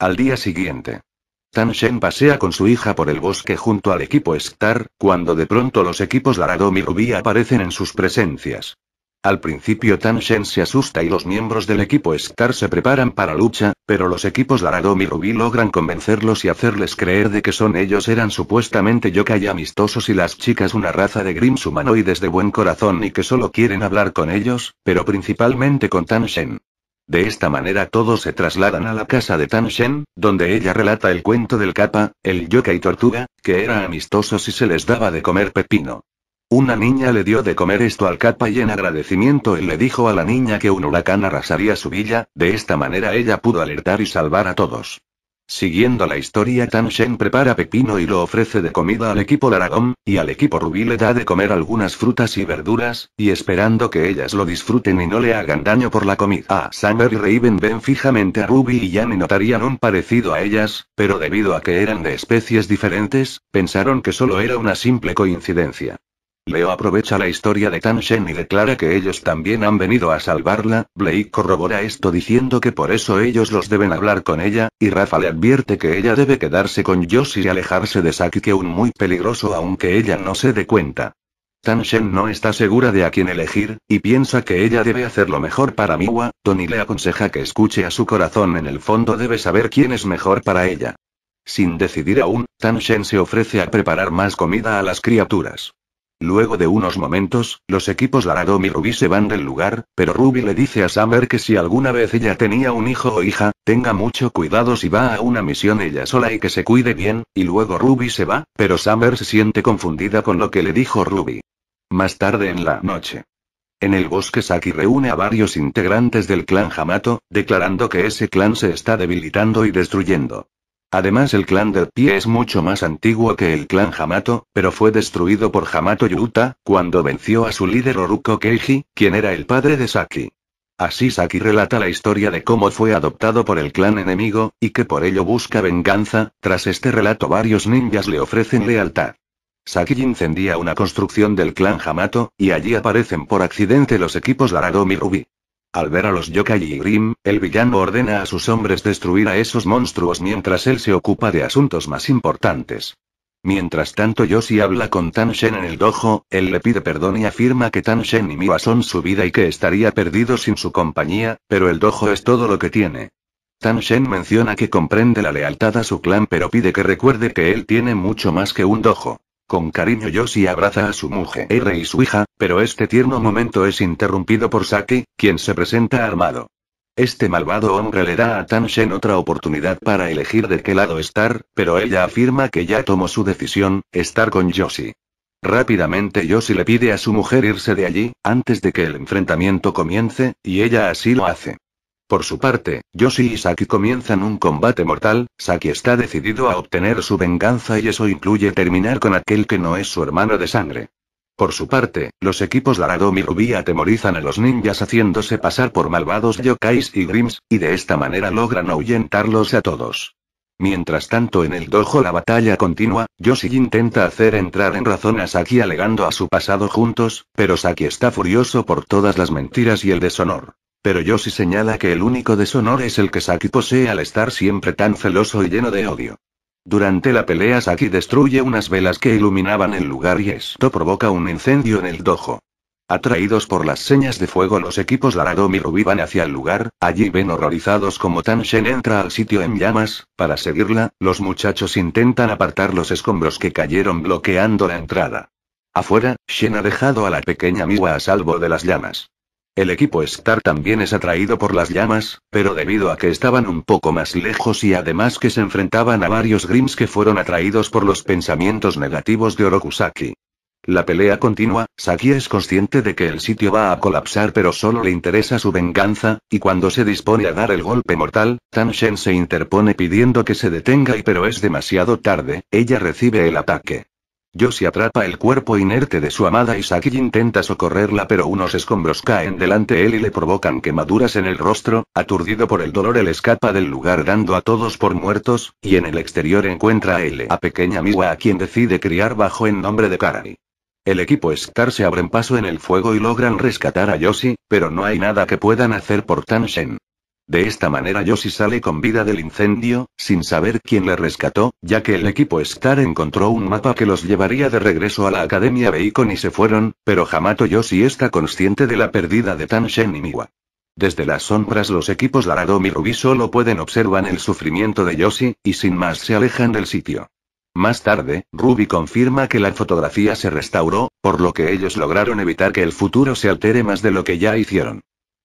Al día siguiente. Tan Shen pasea con su hija por el bosque junto al equipo Star, cuando de pronto los equipos Laradom y Rubí aparecen en sus presencias. Al principio Tan Shen se asusta y los miembros del equipo Star se preparan para lucha, pero los equipos Laradom y Rubí logran convencerlos y hacerles creer de que son ellos eran supuestamente yokai amistosos y las chicas una raza de grims humanoides de buen corazón y que solo quieren hablar con ellos, pero principalmente con Tan Shen. De esta manera todos se trasladan a la casa de Tan Shen, donde ella relata el cuento del capa, el y tortuga, que era amistoso si se les daba de comer pepino. Una niña le dio de comer esto al capa y en agradecimiento él le dijo a la niña que un huracán arrasaría su villa, de esta manera ella pudo alertar y salvar a todos. Siguiendo la historia, Tan Shen prepara pepino y lo ofrece de comida al equipo Laragón, y al equipo Ruby le da de comer algunas frutas y verduras, y esperando que ellas lo disfruten y no le hagan daño por la comida. Ah, a Summer y Raven ven fijamente a Ruby y ya y notarían un parecido a ellas, pero debido a que eran de especies diferentes, pensaron que solo era una simple coincidencia. Leo aprovecha la historia de Tan y declara que ellos también han venido a salvarla, Blake corrobora esto diciendo que por eso ellos los deben hablar con ella, y Rafa le advierte que ella debe quedarse con Yoshi y alejarse de Saki que un muy peligroso aunque ella no se dé cuenta. Tan no está segura de a quién elegir, y piensa que ella debe hacer lo mejor para Miwa, Tony le aconseja que escuche a su corazón en el fondo debe saber quién es mejor para ella. Sin decidir aún, Tan se ofrece a preparar más comida a las criaturas. Luego de unos momentos, los equipos Laradom y Ruby se van del lugar, pero Ruby le dice a Summer que si alguna vez ella tenía un hijo o hija, tenga mucho cuidado si va a una misión ella sola y que se cuide bien, y luego Ruby se va, pero Summer se siente confundida con lo que le dijo Ruby. Más tarde en la noche. En el bosque Saki reúne a varios integrantes del clan Hamato, declarando que ese clan se está debilitando y destruyendo. Además el clan del pie es mucho más antiguo que el clan Hamato, pero fue destruido por Hamato Yuta, cuando venció a su líder Oruko Keiji, quien era el padre de Saki. Así Saki relata la historia de cómo fue adoptado por el clan enemigo, y que por ello busca venganza, tras este relato varios ninjas le ofrecen lealtad. Saki incendia una construcción del clan Hamato, y allí aparecen por accidente los equipos y Ruby. Al ver a los yokai y Grim, el villano ordena a sus hombres destruir a esos monstruos mientras él se ocupa de asuntos más importantes. Mientras tanto Yoshi habla con Tan Shen en el dojo, él le pide perdón y afirma que Tan Shen y Miwa son su vida y que estaría perdido sin su compañía, pero el dojo es todo lo que tiene. Tan Shen menciona que comprende la lealtad a su clan pero pide que recuerde que él tiene mucho más que un dojo. Con cariño Yoshi abraza a su mujer R y su hija, pero este tierno momento es interrumpido por Saki, quien se presenta armado. Este malvado hombre le da a Tan otra oportunidad para elegir de qué lado estar, pero ella afirma que ya tomó su decisión, estar con Yoshi. Rápidamente Yoshi le pide a su mujer irse de allí, antes de que el enfrentamiento comience, y ella así lo hace. Por su parte, Yoshi y Saki comienzan un combate mortal, Saki está decidido a obtener su venganza y eso incluye terminar con aquel que no es su hermano de sangre. Por su parte, los equipos Larado y Rubí atemorizan a los ninjas haciéndose pasar por malvados yokais y grims, y de esta manera logran ahuyentarlos a todos. Mientras tanto en el dojo la batalla continúa, Yoshi intenta hacer entrar en razón a Saki alegando a su pasado juntos, pero Saki está furioso por todas las mentiras y el deshonor. Pero Yoshi señala que el único deshonor es el que Saki posee al estar siempre tan celoso y lleno de odio. Durante la pelea Saki destruye unas velas que iluminaban el lugar y esto provoca un incendio en el dojo. Atraídos por las señas de fuego los equipos Laradomi y Rubí van hacia el lugar, allí ven horrorizados como Tan Shen entra al sitio en llamas, para seguirla, los muchachos intentan apartar los escombros que cayeron bloqueando la entrada. Afuera, Shen ha dejado a la pequeña Miwa a salvo de las llamas. El equipo Star también es atraído por las llamas, pero debido a que estaban un poco más lejos y además que se enfrentaban a varios Grims que fueron atraídos por los pensamientos negativos de Orokusaki. La pelea continúa, Saki es consciente de que el sitio va a colapsar pero solo le interesa su venganza, y cuando se dispone a dar el golpe mortal, Tan Shen se interpone pidiendo que se detenga y pero es demasiado tarde, ella recibe el ataque. Yoshi atrapa el cuerpo inerte de su amada y intenta socorrerla pero unos escombros caen delante él y le provocan quemaduras en el rostro, aturdido por el dolor él escapa del lugar dando a todos por muertos, y en el exterior encuentra a L, a pequeña Miwa a quien decide criar bajo el nombre de Karani. El equipo Star se abren paso en el fuego y logran rescatar a Yoshi, pero no hay nada que puedan hacer por Tan de esta manera Yoshi sale con vida del incendio, sin saber quién le rescató, ya que el equipo Star encontró un mapa que los llevaría de regreso a la Academia Bacon y se fueron, pero Hamato Yoshi está consciente de la pérdida de Tan Shen y Miwa. Desde las sombras los equipos Laradom y Ruby solo pueden observar el sufrimiento de Yoshi, y sin más se alejan del sitio. Más tarde, Ruby confirma que la fotografía se restauró, por lo que ellos lograron evitar que el futuro se altere más de lo que ya hicieron.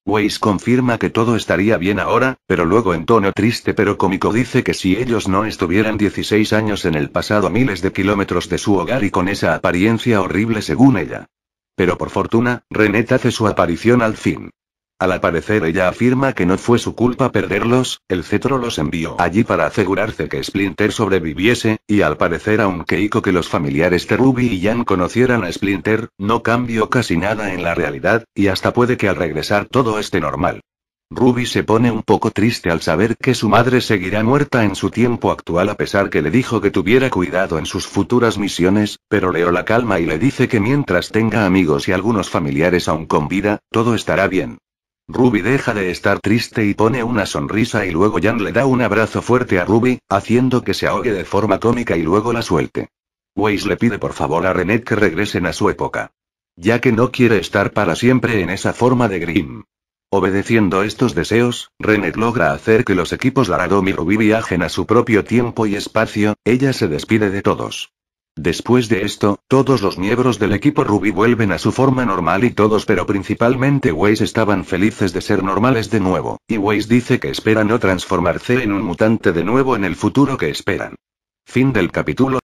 Weiss confirma que todo estaría bien ahora, pero luego en tono triste pero cómico dice que si ellos no estuvieran 16 años en el pasado miles de kilómetros de su hogar y con esa apariencia horrible según ella. Pero por fortuna, René hace su aparición al fin. Al aparecer ella afirma que no fue su culpa perderlos, el cetro los envió allí para asegurarse que Splinter sobreviviese, y al parecer aunque Ico que los familiares de Ruby y Jan conocieran a Splinter, no cambió casi nada en la realidad, y hasta puede que al regresar todo esté normal. Ruby se pone un poco triste al saber que su madre seguirá muerta en su tiempo actual a pesar que le dijo que tuviera cuidado en sus futuras misiones, pero Leo la calma y le dice que mientras tenga amigos y algunos familiares aún con vida, todo estará bien. Ruby deja de estar triste y pone una sonrisa y luego Jan le da un abrazo fuerte a Ruby, haciendo que se ahogue de forma cómica y luego la suelte. Weiss le pide por favor a Renet que regresen a su época. Ya que no quiere estar para siempre en esa forma de Grimm. Obedeciendo estos deseos, Renet logra hacer que los equipos Laradom y Ruby viajen a su propio tiempo y espacio, ella se despide de todos. Después de esto, todos los miembros del equipo Ruby vuelven a su forma normal y todos pero principalmente Waze estaban felices de ser normales de nuevo, y Waze dice que espera no transformarse en un mutante de nuevo en el futuro que esperan. Fin del capítulo